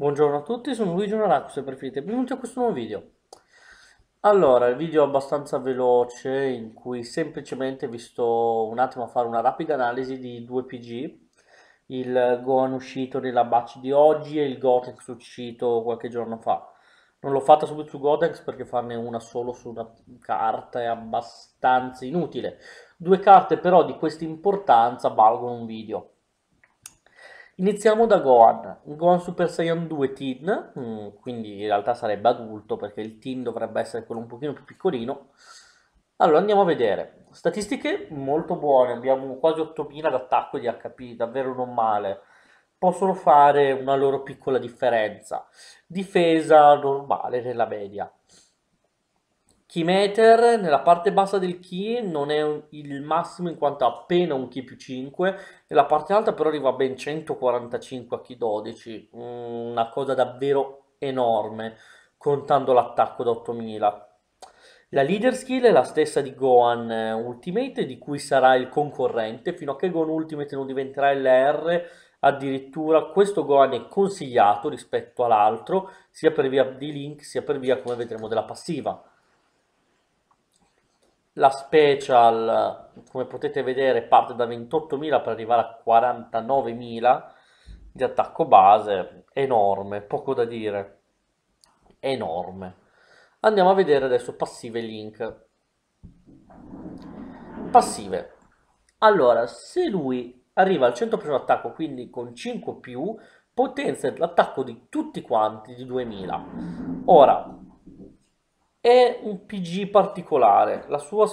Buongiorno a tutti, sono Luigi Nalacco, se preferite, benvenuti a questo nuovo video. Allora, il video è abbastanza veloce in cui semplicemente vi sto un attimo a fare una rapida analisi di 2PG, il Gohan uscito nella batch di oggi e il Gotex uscito qualche giorno fa. Non l'ho fatta subito su Gotex perché farne una solo su una carta è abbastanza inutile. Due carte però di questa importanza valgono un video Iniziamo da Gohan, Gohan Super Saiyan 2 Teen, mm, quindi in realtà sarebbe adulto perché il Teen dovrebbe essere quello un pochino più piccolino. Allora andiamo a vedere, statistiche molto buone, abbiamo quasi 8000 d'attacco di HP, davvero non male. Possono fare una loro piccola differenza, difesa normale nella media. Key meter nella parte bassa del key non è il massimo in quanto appena un key più 5, nella parte alta però arriva a ben 145 a key 12, una cosa davvero enorme contando l'attacco da 8000. La leader skill è la stessa di Gohan eh, Ultimate di cui sarà il concorrente fino a che Gohan Ultimate non diventerà LR addirittura questo Gohan è consigliato rispetto all'altro sia per via di Link sia per via come vedremo della passiva la special come potete vedere parte da 28.000 per arrivare a 49.000 di attacco base enorme poco da dire enorme andiamo a vedere adesso passive link passive allora se lui arriva al 100% attacco quindi con 5 più potenzia l'attacco di tutti quanti di 2000 ora è un PG particolare, la sua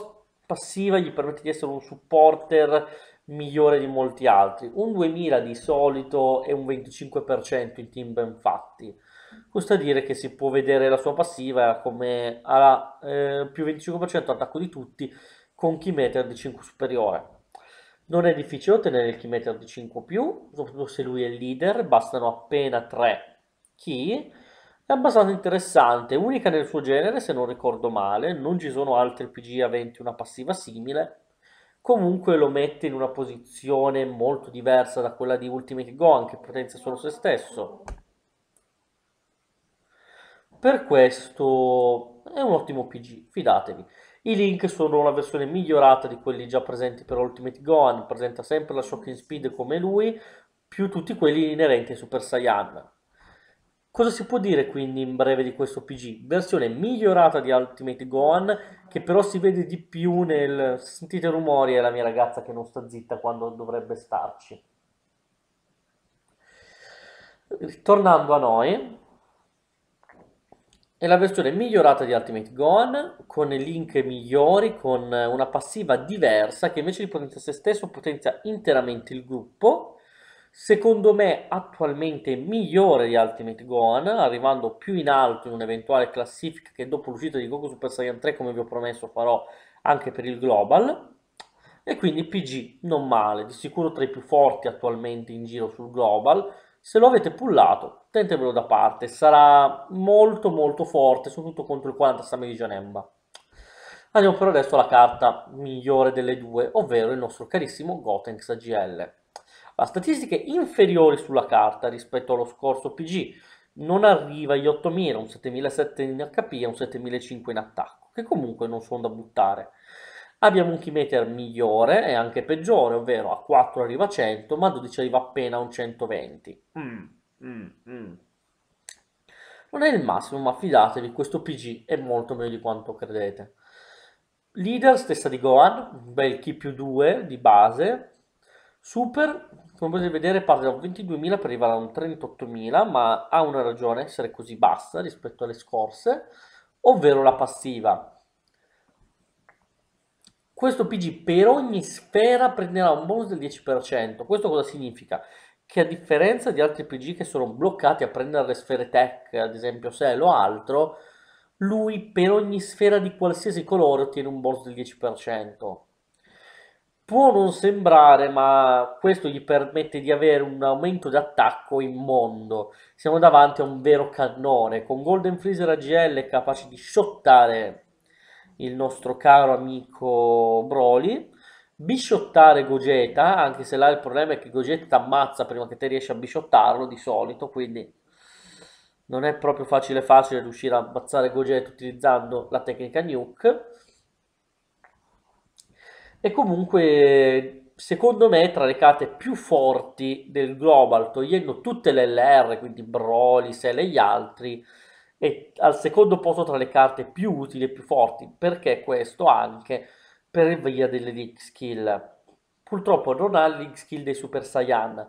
passiva gli permette di essere un supporter migliore di molti altri. Un 2000 di solito è un 25% in team ben fatti. Costa a dire che si può vedere la sua passiva come alla, eh, più 25% attacco di tutti con keymeter di 5 superiore. Non è difficile ottenere il keymeter di 5 più, soprattutto se lui è il leader, bastano appena 3 chi è abbastanza interessante, unica nel suo genere se non ricordo male, non ci sono altri PG aventi una passiva simile, comunque lo mette in una posizione molto diversa da quella di Ultimate Gohan che potenzia solo se stesso. Per questo è un ottimo PG, fidatevi. I Link sono una versione migliorata di quelli già presenti per Ultimate Gohan, presenta sempre la Shocking Speed come lui, più tutti quelli inerenti ai Super Saiyan. Cosa si può dire quindi in breve di questo PG? Versione migliorata di Ultimate Gohan, che però si vede di più nel... Sentite rumori, è la mia ragazza che non sta zitta quando dovrebbe starci. Tornando a noi, è la versione migliorata di Ultimate Gohan, con link migliori, con una passiva diversa, che invece di potenziare se stesso potenzia interamente il gruppo, secondo me attualmente migliore di Ultimate Gohan, arrivando più in alto in un'eventuale classifica che dopo l'uscita di Goku Super Saiyan 3, come vi ho promesso, farò anche per il Global. E quindi PG non male, di sicuro tra i più forti attualmente in giro sul Global. Se lo avete pullato, tenetevelo da parte, sarà molto molto forte, soprattutto contro il 40 Sami di Janemba. Andiamo però adesso alla carta migliore delle due, ovvero il nostro carissimo Gotenks AGL a statistiche inferiori sulla carta rispetto allo scorso PG, non arriva agli 8000, un 7700 in HP e un 7500 in attacco, che comunque non sono da buttare. Abbiamo un keymeter migliore e anche peggiore, ovvero a 4 arriva a 100, ma a 12 arriva appena a un 120. Mm, mm, mm. Non è il massimo, ma fidatevi, questo PG è molto meglio di quanto credete. Leader, stessa di Gohan, un bel key più 2 di base, Super, come potete vedere, parte da un 22.000 per arrivare a un 38.000, ma ha una ragione essere così bassa rispetto alle scorse, ovvero la passiva. Questo PG per ogni sfera prenderà un bonus del 10%. Questo cosa significa? Che a differenza di altri PG che sono bloccati a prendere le sfere tech, ad esempio Selo o altro, lui per ogni sfera di qualsiasi colore ottiene un bonus del 10%. Può non sembrare, ma questo gli permette di avere un aumento di d'attacco immondo. Siamo davanti a un vero cannone, con Golden Freezer AGL capace di shottare il nostro caro amico Broly, bisciottare Gogeta, anche se là il problema è che Gogeta ti ammazza prima che te riesci a bisciottarlo di solito, quindi non è proprio facile facile riuscire a ammazzare Gogeta utilizzando la tecnica nuke e comunque secondo me tra le carte più forti del global togliendo tutte le LR quindi Broly, Sele e gli altri è al secondo posto tra le carte più utili e più forti perché questo anche per via delle League Skill purtroppo non ha League Skill dei Super Saiyan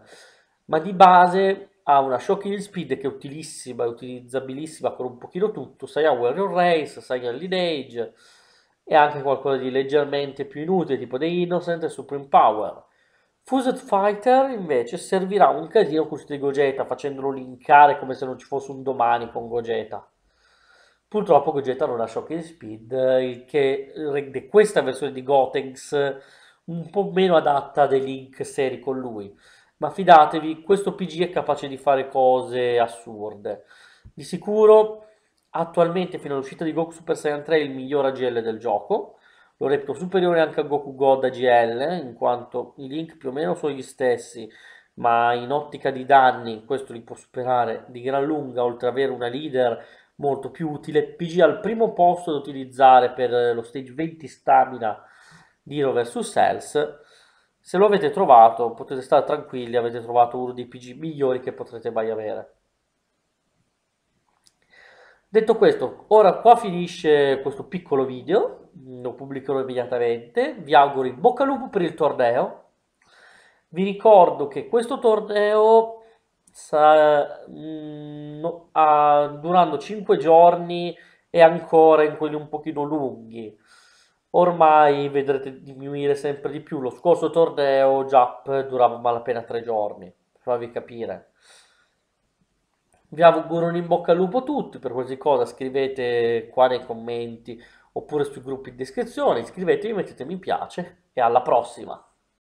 ma di base ha una Shocking speed che è utilissima, è utilizzabilissima con un pochino tutto, Saiyan Warrior Race, Saiyan Lineage e anche qualcosa di leggermente più inutile, tipo The Innocent e Supreme Power. Fused Fighter invece servirà un casino con di Gogeta, facendolo linkare come se non ci fosse un domani con Gogeta. Purtroppo Gogeta non ha Shocking Speed, il che rende questa versione di Gotenks un po' meno adatta dei link seri con lui. Ma fidatevi, questo PG è capace di fare cose assurde. Di sicuro attualmente fino all'uscita di Goku Super Saiyan 3 il miglior AGL del gioco, lo reputo superiore anche a Goku God AGL, in quanto i link più o meno sono gli stessi, ma in ottica di danni questo li può superare di gran lunga, oltre ad avere una leader molto più utile. PG al primo posto da utilizzare per lo stage 20 stamina di Hero vs Cells. Se lo avete trovato potete stare tranquilli, avete trovato uno dei PG migliori che potrete mai avere. Detto questo, ora qua finisce questo piccolo video, mm, lo pubblicherò immediatamente, vi auguro in bocca al lupo per il torneo, vi ricordo che questo torneo sa, mh, mm, ha, durando 5 giorni e ancora in quelli un pochino lunghi, ormai vedrete diminuire sempre di più, lo scorso torneo già durava malapena 3 giorni, per farvi capire. Vi auguro un in bocca al lupo a tutti, per qualsiasi cosa scrivete qua nei commenti oppure sui gruppi in descrizione, iscrivetevi, mettete mi piace e alla prossima!